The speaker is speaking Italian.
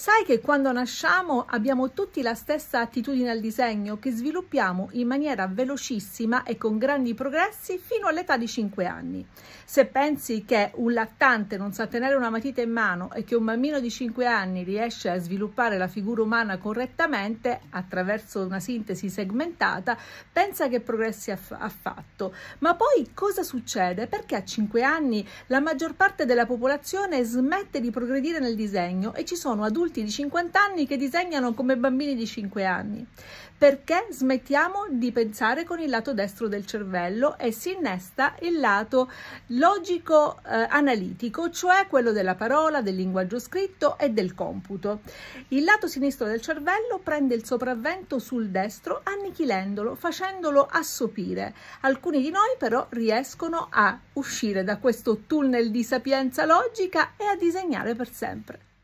Sai che quando nasciamo abbiamo tutti la stessa attitudine al disegno che sviluppiamo in maniera velocissima e con grandi progressi fino all'età di 5 anni. Se pensi che un lattante non sa tenere una matita in mano e che un bambino di 5 anni riesce a sviluppare la figura umana correttamente attraverso una sintesi segmentata, pensa che progressi ha, fatto. Ma poi cosa succede? Perché a 5 anni la maggior parte della popolazione smette di progredire nel disegno e ci sono adulti adulti di 50 anni che disegnano come bambini di 5 anni. Perché smettiamo di pensare con il lato destro del cervello e si innesta il lato logico-analitico, eh, cioè quello della parola, del linguaggio scritto e del computo. Il lato sinistro del cervello prende il sopravvento sul destro annichilendolo, facendolo assopire. Alcuni di noi però riescono a uscire da questo tunnel di sapienza logica e a disegnare per sempre.